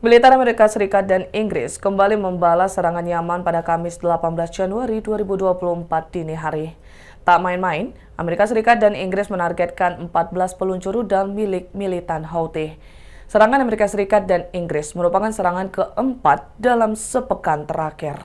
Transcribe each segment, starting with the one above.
Militer Amerika Serikat dan Inggris kembali membalas serangan Yaman pada Kamis 18 Januari 2024 dini hari. Tak main-main, Amerika Serikat dan Inggris menargetkan 14 peluncur rudal milik militan Houthi. Serangan Amerika Serikat dan Inggris merupakan serangan keempat dalam sepekan terakhir.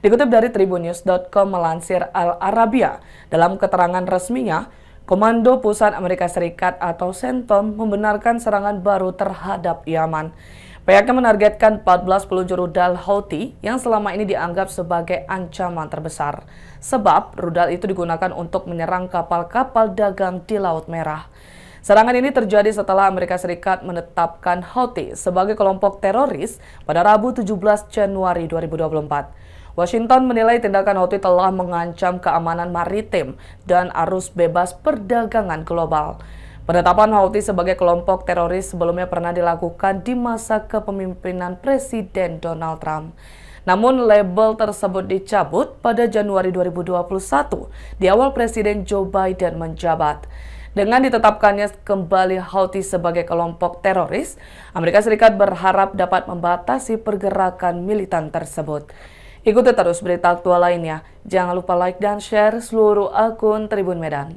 Dikutip dari tribunews.com melansir Al-Arabia, dalam keterangan resminya, Komando Pusat Amerika Serikat atau CENTOM membenarkan serangan baru terhadap Yaman. Pihaknya menargetkan 14 peluncur rudal Houthi yang selama ini dianggap sebagai ancaman terbesar. Sebab rudal itu digunakan untuk menyerang kapal-kapal dagang di Laut Merah. Serangan ini terjadi setelah Amerika Serikat menetapkan Houthi sebagai kelompok teroris pada Rabu 17 Januari 2024. Washington menilai tindakan Houthi telah mengancam keamanan maritim dan arus bebas perdagangan global. Penetapan Houthi sebagai kelompok teroris sebelumnya pernah dilakukan di masa kepemimpinan Presiden Donald Trump. Namun label tersebut dicabut pada Januari 2021 di awal Presiden Joe Biden menjabat. Dengan ditetapkannya kembali Houthi sebagai kelompok teroris, Amerika Serikat berharap dapat membatasi pergerakan militan tersebut. Ikuti terus berita aktual lainnya. Jangan lupa like dan share seluruh akun Tribun Medan.